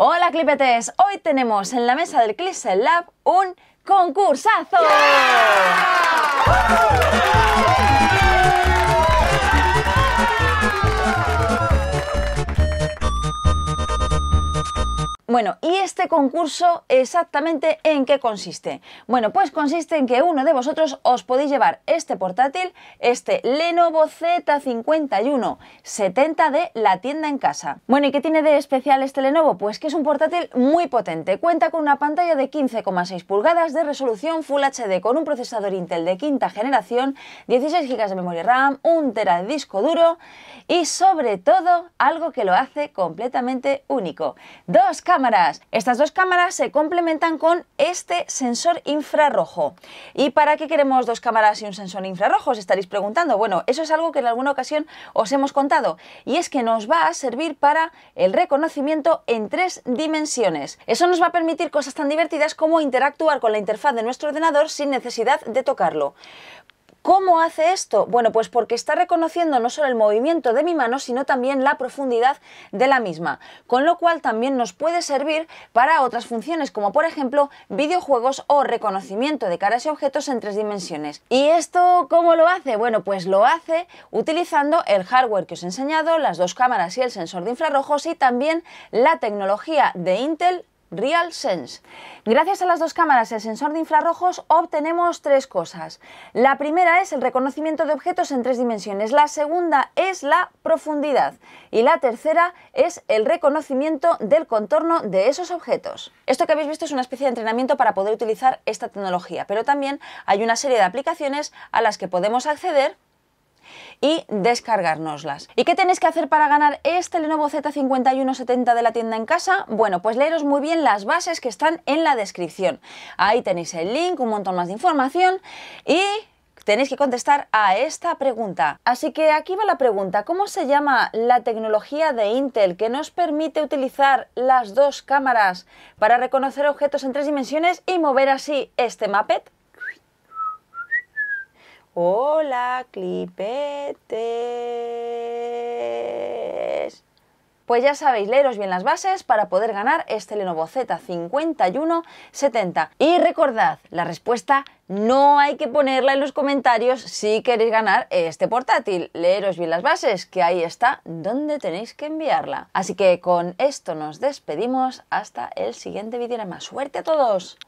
Hola clipetes, hoy tenemos en la mesa del Clissel Lab un concursazo. Bueno, ¿y este concurso exactamente en qué consiste? Bueno, pues consiste en que uno de vosotros os podéis llevar este portátil, este Lenovo Z51 70 de la tienda en casa. Bueno, ¿y qué tiene de especial este Lenovo? Pues que es un portátil muy potente. Cuenta con una pantalla de 15,6 pulgadas de resolución Full HD con un procesador Intel de quinta generación, 16 GB de memoria RAM, un TB de disco duro y sobre todo algo que lo hace completamente único. Dos estas dos cámaras se complementan con este sensor infrarrojo. ¿Y para qué queremos dos cámaras y un sensor infrarrojo? Os estaréis preguntando. Bueno, eso es algo que en alguna ocasión os hemos contado y es que nos va a servir para el reconocimiento en tres dimensiones. Eso nos va a permitir cosas tan divertidas como interactuar con la interfaz de nuestro ordenador sin necesidad de tocarlo. ¿Cómo hace esto? Bueno, pues porque está reconociendo no solo el movimiento de mi mano, sino también la profundidad de la misma, con lo cual también nos puede servir para otras funciones, como por ejemplo videojuegos o reconocimiento de caras y objetos en tres dimensiones. ¿Y esto cómo lo hace? Bueno, pues lo hace utilizando el hardware que os he enseñado, las dos cámaras y el sensor de infrarrojos y también la tecnología de Intel RealSense. Gracias a las dos cámaras y el sensor de infrarrojos obtenemos tres cosas. La primera es el reconocimiento de objetos en tres dimensiones, la segunda es la profundidad y la tercera es el reconocimiento del contorno de esos objetos. Esto que habéis visto es una especie de entrenamiento para poder utilizar esta tecnología, pero también hay una serie de aplicaciones a las que podemos acceder y descargárnoslas. ¿Y qué tenéis que hacer para ganar este Lenovo Z5170 de la tienda en casa? Bueno, pues leeros muy bien las bases que están en la descripción. Ahí tenéis el link, un montón más de información y tenéis que contestar a esta pregunta. Así que aquí va la pregunta, ¿cómo se llama la tecnología de Intel que nos permite utilizar las dos cámaras para reconocer objetos en tres dimensiones y mover así este mapet? Hola, clipetes. Pues ya sabéis, leeros bien las bases para poder ganar este Lenovo Z5170. Y recordad, la respuesta no hay que ponerla en los comentarios si queréis ganar este portátil. Leeros bien las bases, que ahí está donde tenéis que enviarla. Así que con esto nos despedimos hasta el siguiente vídeo. Más suerte a todos.